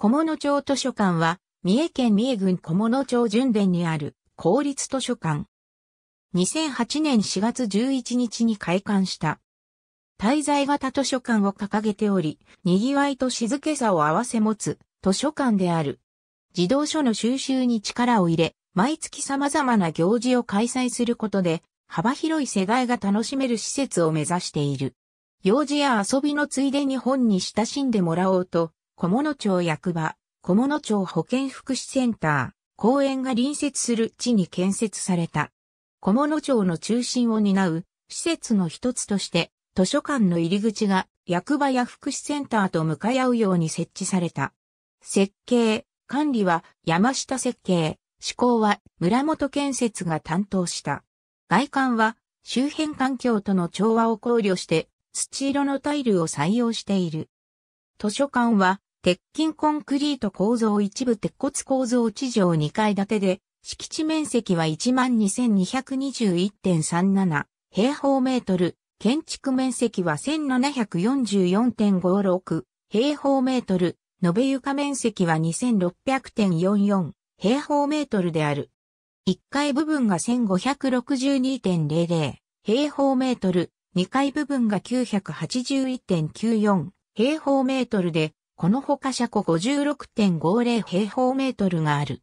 小物町図書館は、三重県三重郡小物町順田にある公立図書館。2008年4月11日に開館した。滞在型図書館を掲げており、賑わいと静けさを合わせ持つ図書館である。児童書の収集に力を入れ、毎月様々な行事を開催することで、幅広い世代が楽しめる施設を目指している。用事や遊びのついでに本に親しんでもらおうと、小物町役場、小物町保健福祉センター、公園が隣接する地に建設された。小物町の中心を担う施設の一つとして、図書館の入り口が役場や福祉センターと向かい合うように設置された。設計、管理は山下設計、施工は村本建設が担当した。外観は周辺環境との調和を考慮して土色のタイルを採用している。図書館は鉄筋コンクリート構造一部鉄骨構造地上2階建てで、敷地面積は12,221.37平方メートル、建築面積は1744.56平方メートル、延べ床面積は2600.44平方メートルである。1階部分が1562.00平方メートル、2階部分が981.94平方メートルで、この他車庫56.50平方メートルがある。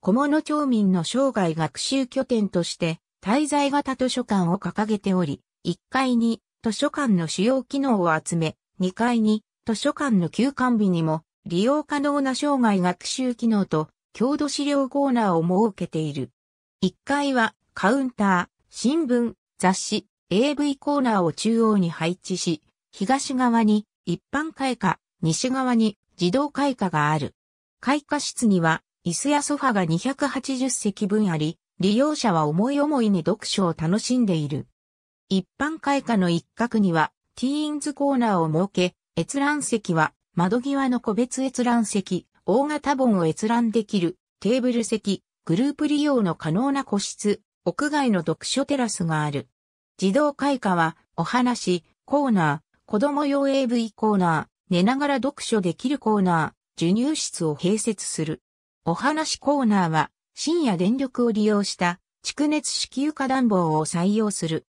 小物町民の生涯学習拠点として、滞在型図書館を掲げており、1階に図書館の主要機能を集め、2階に図書館の休館日にも利用可能な生涯学習機能と郷土資料コーナーを設けている。1階はカウンター、新聞、雑誌、AV コーナーを中央に配置し、東側に一般開花、西側に自動開花がある。開花室には椅子やソファが280席分あり、利用者は思い思いに読書を楽しんでいる。一般開花の一角にはティーンズコーナーを設け、閲覧席は窓際の個別閲覧席、大型本を閲覧できるテーブル席、グループ利用の可能な個室、屋外の読書テラスがある。自動開花はお話、コーナー、子供用 AV コーナー、寝ながら読書できるコーナー、授乳室を併設する。お話コーナーは、深夜電力を利用した蓄熱式床暖房を採用する。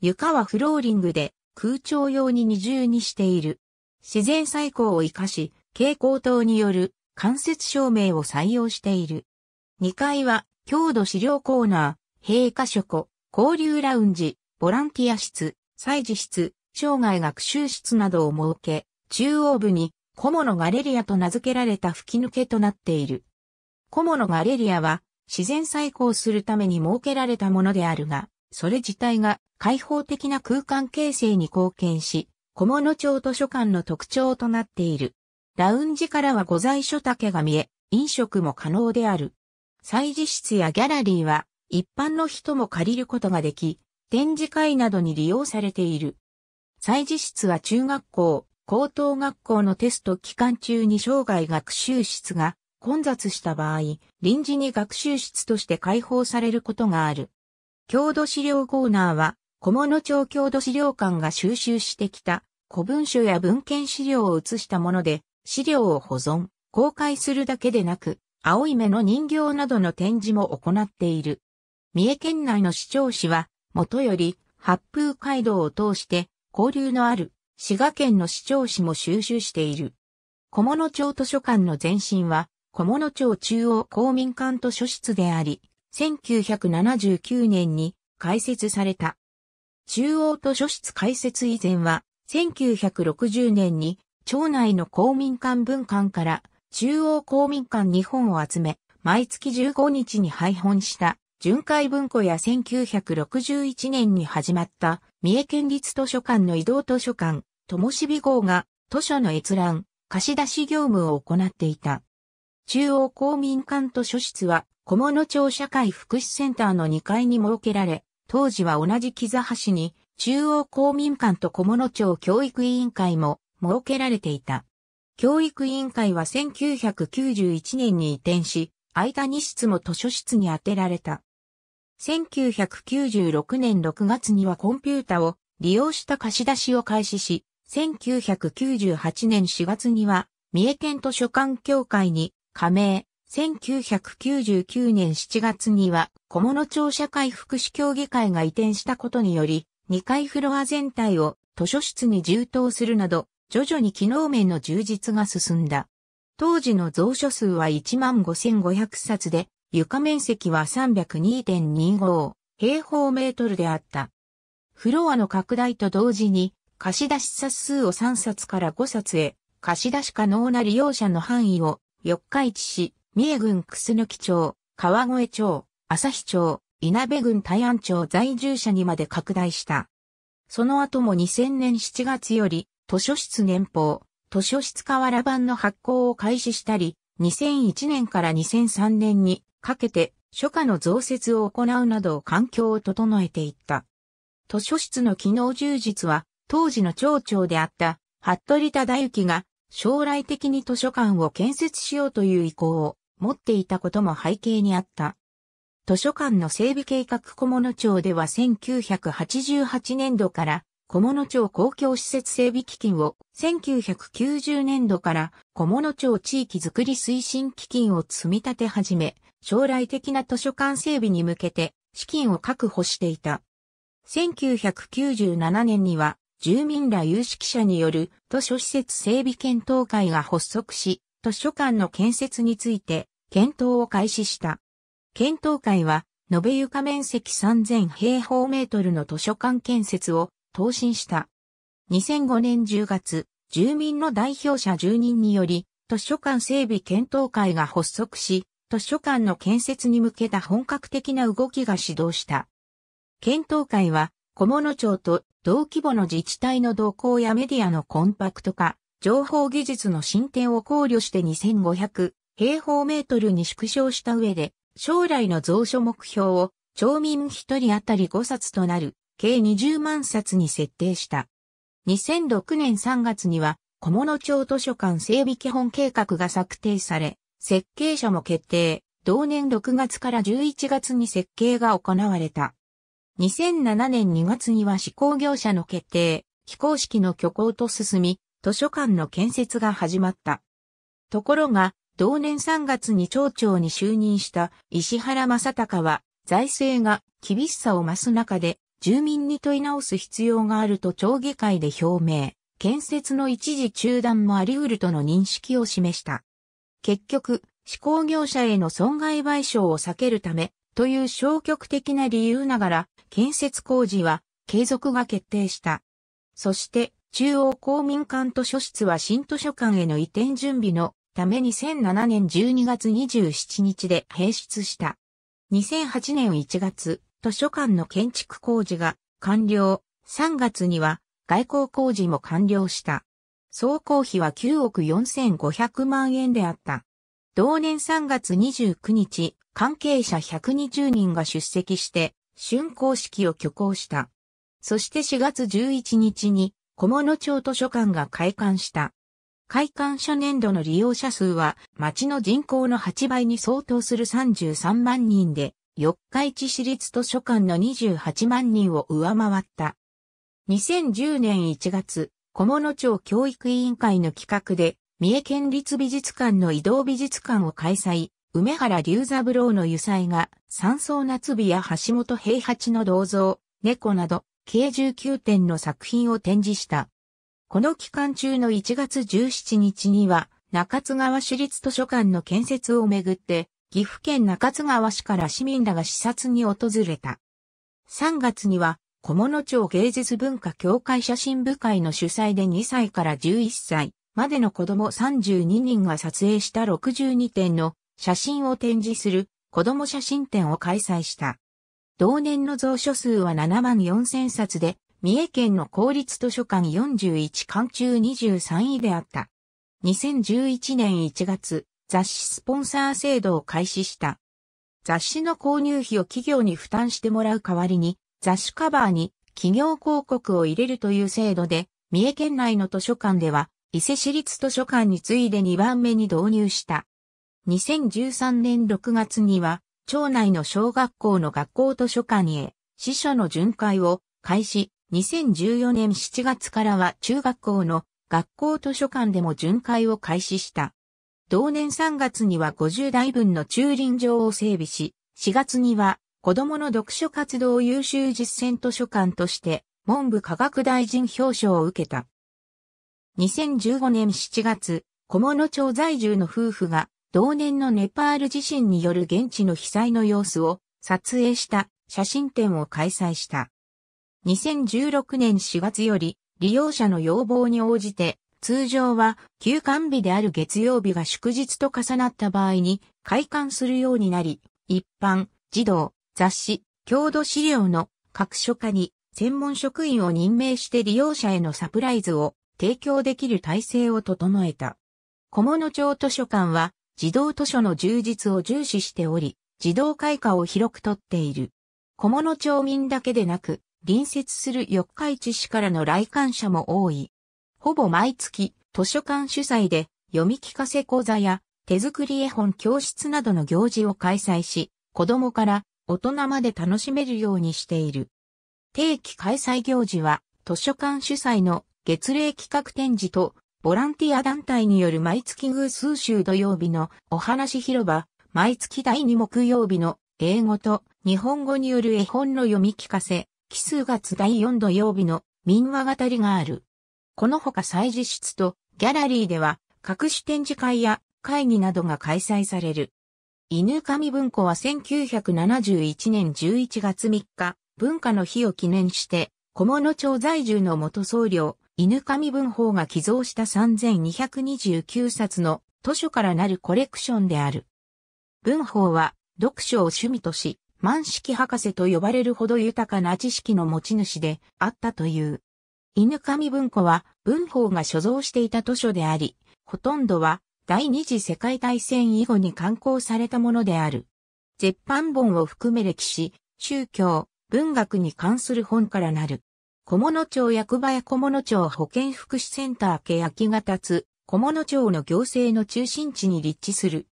床はフローリングで空調用に二重にしている。自然採光を活かし、蛍光灯による間接照明を採用している。2階は強度資料コーナー、閉下書庫、交流ラウンジ、ボランティア室、祭事室、生涯学習室などを設け、中央部に、コモのガレリアと名付けられた吹き抜けとなっている。コモのガレリアは、自然再興するために設けられたものであるが、それ自体が開放的な空間形成に貢献し、小物町図書館の特徴となっている。ラウンジからは御在所竹が見え、飲食も可能である。祭事室やギャラリーは、一般の人も借りることができ、展示会などに利用されている。祭事室は中学校、高等学校のテスト期間中に生涯学習室が混雑した場合、臨時に学習室として開放されることがある。郷土資料コーナーは、小物町郷土資料館が収集してきた古文書や文献資料を写したもので、資料を保存、公開するだけでなく、青い目の人形などの展示も行っている。三重県内の市長市は、もとより、八風街道を通して、交流のある滋賀県の市長市も収集している。小物町図書館の前身は、小物町中央公民館図書室であり、1979年に開設された。中央図書室開設以前は、1960年に町内の公民館文館から中央公民館日本を集め、毎月15日に配本した巡回文庫や1961年に始まった三重県立図書館の移動図書館、ともしび号が図書の閲覧、貸し出し業務を行っていた。中央公民館図書室は小物町社会福祉センターの2階に設けられ、当時は同じ木座橋に中央公民館と小物町教育委員会も設けられていた。教育委員会は1991年に移転し、間2室も図書室に当てられた。1996年6月にはコンピュータを利用した貸し出しを開始し、1998年4月には、三重県図書館協会に加盟、1999年7月には、小物町社会福祉協議会が移転したことにより、2階フロア全体を図書室に充当するなど、徐々に機能面の充実が進んだ。当時の蔵書数は15,500冊で、床面積は302.25平方メートルであった。フロアの拡大と同時に、貸出冊数を3冊から5冊へ、貸出可能な利用者の範囲を、四日市市、三重郡楠木町、川越町、日町、稲部郡大安町在住者にまで拡大した。その後も2000年7月より、図書室年報、図書室河原版の発行を開始したり、2001年から2003年にかけて書家の増設を行うなど環境を整えていった。図書室の機能充実は当時の町長であった、服部忠之が、将来的に図書館を建設しようという意向を持っていたことも背景にあった。図書館の整備計画小物町では1988年度から小物町公共施設整備基金を1990年度から小物町地域づくり推進基金を積み立て始め、将来的な図書館整備に向けて資金を確保していた。1997年には住民ら有識者による図書施設整備検討会が発足し、図書館の建設について検討を開始した。検討会は、延べ床面積3000平方メートルの図書館建設を答申した。2005年10月、住民の代表者10人により、図書館整備検討会が発足し、図書館の建設に向けた本格的な動きが始動した。検討会は、小物町と同規模の自治体の動向やメディアのコンパクト化、情報技術の進展を考慮して2500平方メートルに縮小した上で、将来の増書目標を町民1人当たり5冊となる計20万冊に設定した。2006年3月には、小物町図書館整備基本計画が策定され、設計者も決定。同年6月から11月に設計が行われた。2007年2月には施工業者の決定、非公式の挙行と進み、図書館の建設が始まった。ところが、同年3月に町長に就任した石原正隆は、財政が厳しさを増す中で、住民に問い直す必要があると町議会で表明、建設の一時中断もあり得るとの認識を示した。結局、施工業者への損害賠償を避けるため、という消極的な理由ながら、建設工事は継続が決定した。そして、中央公民館図書室は新図書館への移転準備のため2007年12月27日で閉出した。2008年1月、図書館の建築工事が完了。3月には外交工事も完了した。総工費は9億4500万円であった。同年3月29日、関係者120人が出席して、竣工式を挙行した。そして4月11日に、小物町図書館が開館した。開館初年度の利用者数は、町の人口の8倍に相当する33万人で、四日市市立図書館の28万人を上回った。2010年1月、小物町教育委員会の企画で、三重県立美術館の移動美術館を開催、梅原龍三郎の油彩画、三層夏日や橋本平八の銅像、猫など、計19点の作品を展示した。この期間中の1月17日には、中津川市立図書館の建設をめぐって、岐阜県中津川市から市民らが視察に訪れた。3月には、小物町芸術文化協会写真部会の主催で2歳から11歳、までの子供32人が撮影した62点の写真を展示する子供写真展を開催した。同年の蔵書数は7万4000冊で、三重県の公立図書館41館中23位であった。2011年1月、雑誌スポンサー制度を開始した。雑誌の購入費を企業に負担してもらう代わりに、雑誌カバーに企業広告を入れるという制度で、三重県内の図書館では伊勢市立図書館に次いで2番目に導入した。2013年6月には、町内の小学校の学校図書館へ、司書の巡回を開始、2014年7月からは中学校の学校図書館でも巡回を開始した。同年3月には50台分の駐輪場を整備し、4月には子供の読書活動優秀実践図書館として文部科学大臣表彰を受けた。2015年7月、小物町在住の夫婦が、同年のネパール地震による現地の被災の様子を撮影した写真展を開催した。2016年4月より利用者の要望に応じて通常は休館日である月曜日が祝日と重なった場合に開館するようになり、一般、児童、雑誌、郷土資料の各所課に専門職員を任命して利用者へのサプライズを提供できる体制を整えた。小物町図書館は児童図書の充実を重視しており、児童開花を広くとっている。小物町民だけでなく、隣接する四日市市からの来館者も多い。ほぼ毎月、図書館主催で読み聞かせ講座や手作り絵本教室などの行事を開催し、子供から大人まで楽しめるようにしている。定期開催行事は図書館主催の月例企画展示と、ボランティア団体による毎月偶数週土曜日のお話広場、毎月第2木曜日の英語と日本語による絵本の読み聞かせ、奇数月第4土曜日の民話語りがある。このほか祭事室とギャラリーでは各種展示会や会議などが開催される。犬上文庫は1971年11月3日、文化の日を記念して、小物町在住の元僧侶、犬神文法が寄贈した3229冊の図書からなるコレクションである。文法は読書を趣味とし、満式博士と呼ばれるほど豊かな知識の持ち主であったという。犬神文庫は文法が所蔵していた図書であり、ほとんどは第二次世界大戦以後に刊行されたものである。絶版本を含め歴史、宗教、文学に関する本からなる。小物町役場や小物町保健福祉センターきが立つ、小物町の行政の中心地に立地する。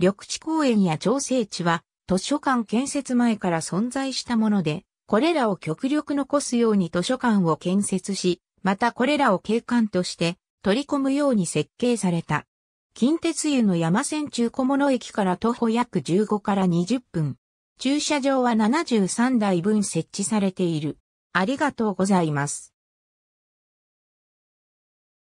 緑地公園や調整地は、図書館建設前から存在したもので、これらを極力残すように図書館を建設し、またこれらを景観として取り込むように設計された。近鉄湯の山線中小物駅から徒歩約15から20分。駐車場は73台分設置されている。ありがとうございます。